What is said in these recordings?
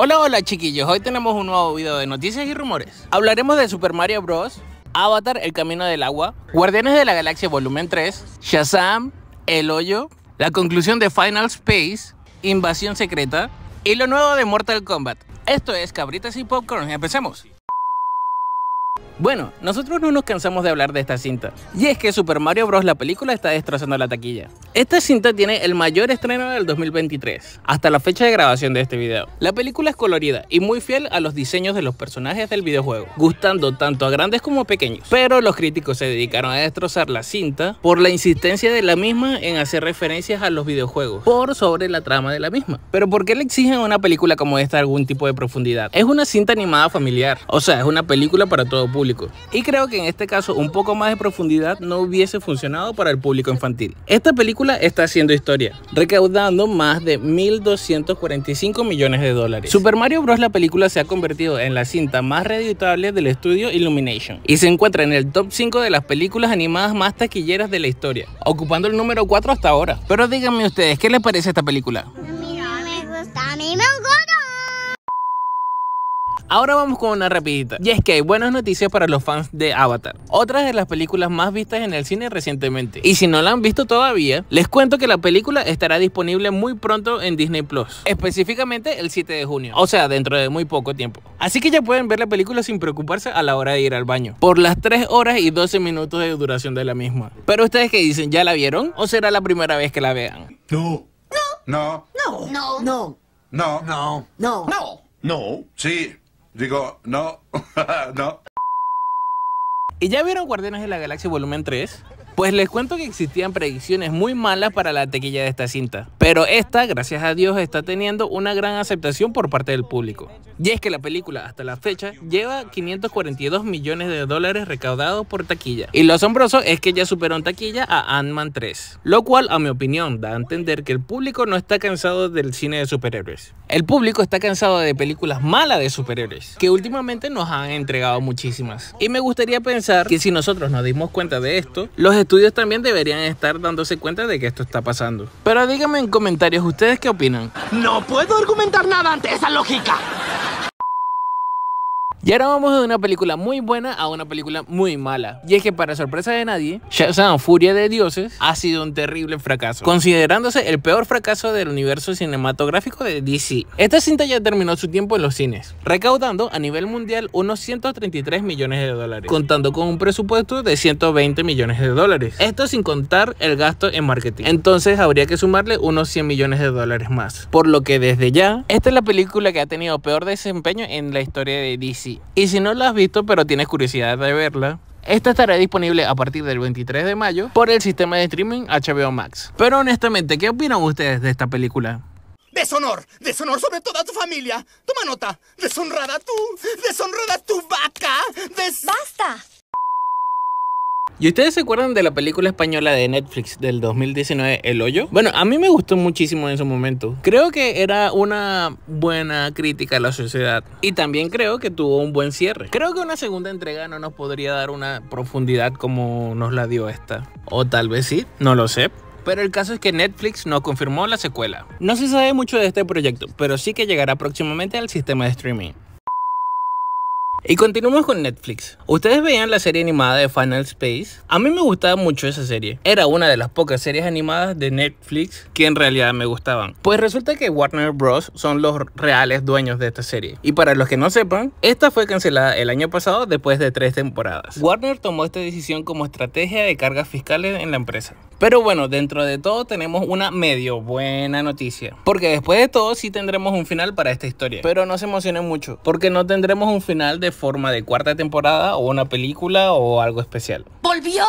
Hola, hola chiquillos, hoy tenemos un nuevo video de noticias y rumores. Hablaremos de Super Mario Bros, Avatar, El Camino del Agua, Guardianes de la Galaxia Volumen 3, Shazam, El Hoyo, la conclusión de Final Space, Invasión Secreta y lo nuevo de Mortal Kombat. Esto es Cabritas y Popcorn, empecemos. Bueno, nosotros no nos cansamos de hablar de esta cinta. Y es que Super Mario Bros. la película está destrozando la taquilla. Esta cinta tiene el mayor estreno del 2023, hasta la fecha de grabación de este video. La película es colorida y muy fiel a los diseños de los personajes del videojuego, gustando tanto a grandes como a pequeños. Pero los críticos se dedicaron a destrozar la cinta por la insistencia de la misma en hacer referencias a los videojuegos, por sobre la trama de la misma. Pero ¿por qué le exigen a una película como esta algún tipo de profundidad? Es una cinta animada familiar, o sea, es una película para todo público y creo que en este caso un poco más de profundidad no hubiese funcionado para el público infantil. Esta película está haciendo historia, recaudando más de 1.245 millones de dólares. Super Mario Bros. la película se ha convertido en la cinta más reeditable del estudio Illumination y se encuentra en el top 5 de las películas animadas más taquilleras de la historia, ocupando el número 4 hasta ahora. Pero díganme ustedes, ¿qué les parece esta película? Ahora vamos con una rapidita. Y es que hay buenas noticias para los fans de Avatar, otra de las películas más vistas en el cine recientemente. Y si no la han visto todavía, les cuento que la película estará disponible muy pronto en Disney Plus, específicamente el 7 de junio, o sea, dentro de muy poco tiempo. Así que ya pueden ver la película sin preocuparse a la hora de ir al baño, por las 3 horas y 12 minutos de duración de la misma. Pero ustedes que dicen, ¿ya la vieron? ¿O será la primera vez que la vean? No. No. No. No. No. No. No. No. No. No. No. Sí. Digo, no, no. ¿Y ya vieron Guardianes de la Galaxia Volumen 3? Pues les cuento que existían predicciones muy malas para la taquilla de esta cinta, pero esta, gracias a Dios, está teniendo una gran aceptación por parte del público. Y es que la película hasta la fecha lleva 542 millones de dólares recaudados por taquilla. Y lo asombroso es que ya superó en taquilla a Ant-Man 3, lo cual a mi opinión da a entender que el público no está cansado del cine de superhéroes. El público está cansado de películas malas de superhéroes, que últimamente nos han entregado muchísimas. Y me gustaría pensar que si nosotros nos dimos cuenta de esto, los estudios también deberían estar dándose cuenta de que esto está pasando. Pero díganme en comentarios, ¿ustedes qué opinan? No puedo argumentar nada ante esa lógica. Y ahora vamos de una película muy buena a una película muy mala. Y es que para sorpresa de nadie, Shazam Furia de Dioses ha sido un terrible fracaso, considerándose el peor fracaso del universo cinematográfico de DC. Esta cinta ya terminó su tiempo en los cines, recaudando a nivel mundial unos 133 millones de dólares, contando con un presupuesto de 120 millones de dólares. Esto sin contar el gasto en marketing. Entonces habría que sumarle unos 100 millones de dólares más. Por lo que desde ya, esta es la película que ha tenido peor desempeño en la historia de DC. Y si no la has visto, pero tienes curiosidad de verla, esta estará disponible a partir del 23 de mayo por el sistema de streaming HBO Max. Pero honestamente, ¿qué opinan ustedes de esta película? Deshonor, deshonor sobre toda tu familia. Toma nota, deshonrada tú, deshonrada tu vaca. Des... Basta. ¿Y ustedes se acuerdan de la película española de Netflix del 2019, El Hoyo? Bueno, a mí me gustó muchísimo en su momento. Creo que era una buena crítica a la sociedad y también creo que tuvo un buen cierre. Creo que una segunda entrega no nos podría dar una profundidad como nos la dio esta. O tal vez sí, no lo sé pero el caso es que Netflix no confirmó la secuela. No se sabe mucho de este proyecto, pero sí que llegará próximamente al sistema de streaming. Y continuamos con Netflix. Ustedes veían la serie animada de Final Space. A mí me gustaba mucho esa serie. Era una de las pocas series animadas de Netflix que en realidad me gustaban. Pues resulta que Warner Bros. son los reales dueños de esta serie. Y para los que no sepan, esta fue cancelada el año pasado después de tres temporadas. Warner tomó esta decisión como estrategia de cargas fiscales en la empresa. Pero bueno, dentro de todo tenemos una medio buena noticia. Porque después de todo sí tendremos un final para esta historia. Pero no se emocionen mucho, porque no tendremos un final de forma de cuarta temporada o una película o algo especial. ¡Volvió!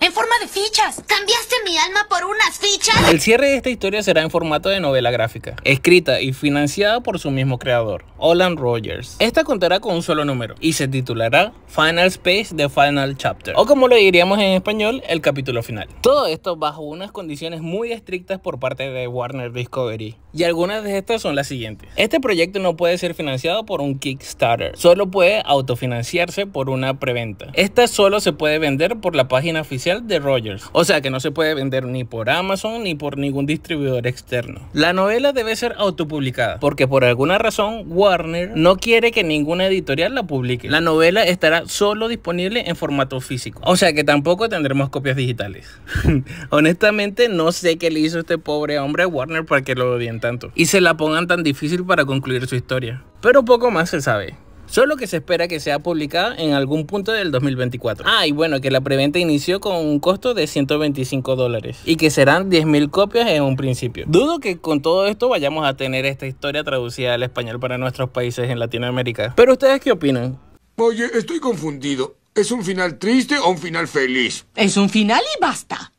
en forma de fichas. ¿Cambiaste mi alma por unas fichas? El cierre de esta historia será en formato de novela gráfica, escrita y financiada por su mismo creador, Olan Rogers. Esta contará con un solo número y se titulará Final Space The Final Chapter, o como lo diríamos en español, el capítulo final. Todo esto bajo unas condiciones muy estrictas por parte de Warner Discovery, y algunas de estas son las siguientes. Este proyecto no puede ser financiado por un Kickstarter, solo puede autofinanciarse por una preventa. Esta solo se puede vender por la página oficial de Rogers, o sea que no se puede vender ni por Amazon ni por ningún distribuidor externo. La novela debe ser autopublicada, porque por alguna razón Warner no quiere que ninguna editorial la publique. La novela estará solo disponible en formato físico, o sea que tampoco tendremos copias digitales. Honestamente no sé qué le hizo este pobre hombre a Warner para que lo odien tanto y se la pongan tan difícil para concluir su historia. Pero poco más se sabe solo que se espera que sea publicada en algún punto del 2024. Ah, y bueno, que la preventa inició con un costo de 125 dólares y que serán 10.000 copias en un principio. Dudo que con todo esto vayamos a tener esta historia traducida al español para nuestros países en Latinoamérica. Pero ustedes qué opinan? Oye, estoy confundido. ¿Es un final triste o un final feliz? Es un final y basta.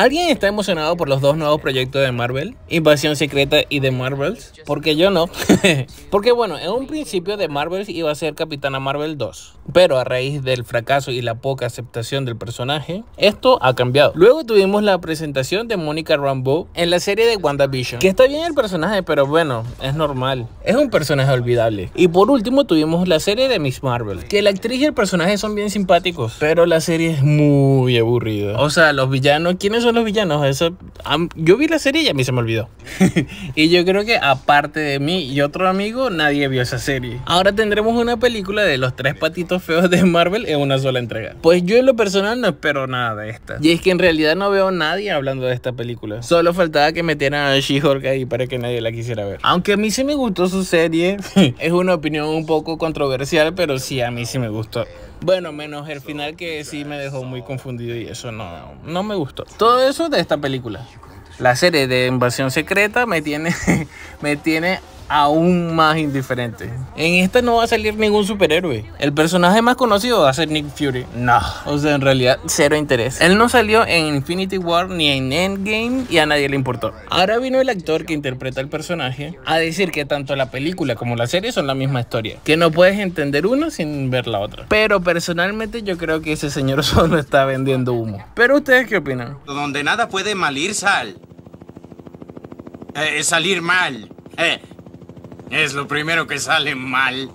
¿Alguien está emocionado por los dos nuevos proyectos de Marvel? Invasión Secreta y The Marvels. Porque yo no. Porque bueno, en un principio de Marvels iba a ser Capitana Marvel 2. Pero a raíz del fracaso y la poca aceptación del personaje, esto ha cambiado. Luego tuvimos la presentación de Monica Rambeau en la serie de WandaVision. Que está bien el personaje, pero bueno, es normal. Es un personaje olvidable. Y por último tuvimos la serie de Miss Marvel. Que la actriz y el personaje son bien simpáticos. Pero la serie es muy aburrida. O sea, los villanos, ¿quiénes son? los villanos. Eso, yo vi la serie y a mí se me olvidó. y yo creo que aparte de mí y otro amigo, nadie vio esa serie. Ahora tendremos una película de los tres patitos feos de Marvel en una sola entrega. Pues yo en lo personal no espero nada de esta. Y es que en realidad no veo a nadie hablando de esta película. Solo faltaba que metieran a She-Hulk ahí para que nadie la quisiera ver. Aunque a mí sí me gustó su serie, es una opinión un poco controversial, pero sí a mí sí me gustó. Bueno, menos el final que sí me dejó muy confundido y eso no, no me gustó. Todo eso de esta película. La serie de Invasión Secreta me tiene, me tiene aún más indiferente. En esta no va a salir ningún superhéroe. El personaje más conocido va a ser Nick Fury. No. O sea, en realidad, cero interés. Él no salió en Infinity War ni en Endgame y a nadie le importó. Ahora vino el actor que interpreta el personaje a decir que tanto la película como la serie son la misma historia. Que no puedes entender una sin ver la otra. Pero personalmente yo creo que ese señor solo está vendiendo humo. Pero ustedes qué opinan? Donde nada puede malir, sal. Eh, salir mal. Eh. Es lo primero que sale mal.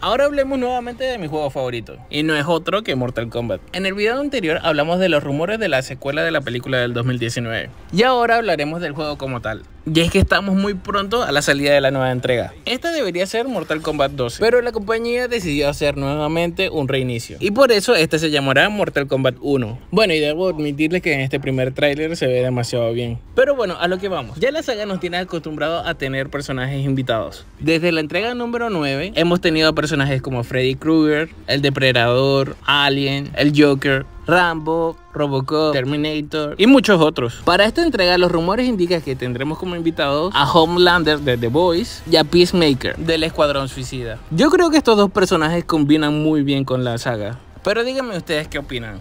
Ahora hablemos nuevamente de mi juego favorito, y no es otro que Mortal Kombat. En el video anterior hablamos de los rumores de la secuela de la película del 2019, y ahora hablaremos del juego como tal. Y es que estamos muy pronto a la salida de la nueva entrega. Esta debería ser Mortal Kombat 12, pero la compañía decidió hacer nuevamente un reinicio. Y por eso este se llamará Mortal Kombat 1. Bueno, y debo admitirles que en este primer tráiler se ve demasiado bien. Pero bueno, a lo que vamos. Ya la saga nos tiene acostumbrado a tener personajes invitados. Desde la entrega número 9 hemos tenido personajes como Freddy Krueger, el Depredador, Alien, el Joker, Rambo, Robocop, Terminator y muchos otros. Para esta entrega, los rumores indican que tendremos como invitados a Homelander de The Boys y a Peacemaker del Escuadrón Suicida. Yo creo que estos dos personajes combinan muy bien con la saga. Pero díganme ustedes qué opinan.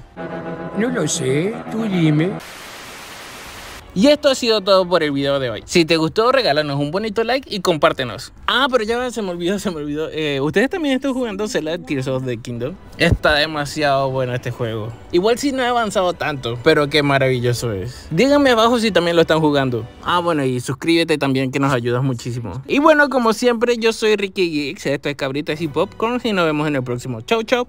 No lo sé, tú dime. Y esto ha sido todo por el video de hoy. Si te gustó, regálanos un bonito like y compártenos. Ah, pero ya se me olvidó, se me olvidó. Eh, Ustedes también están jugando Zelda Tears of the Kingdom. Está demasiado bueno este juego. Igual si no he avanzado tanto, pero qué maravilloso es. Díganme abajo si también lo están jugando. Ah, bueno, y suscríbete también que nos ayudas muchísimo. Y bueno, como siempre, yo soy Ricky Geeks. Esto es Cabritas y Popcorn y nos vemos en el próximo. Chau, chau.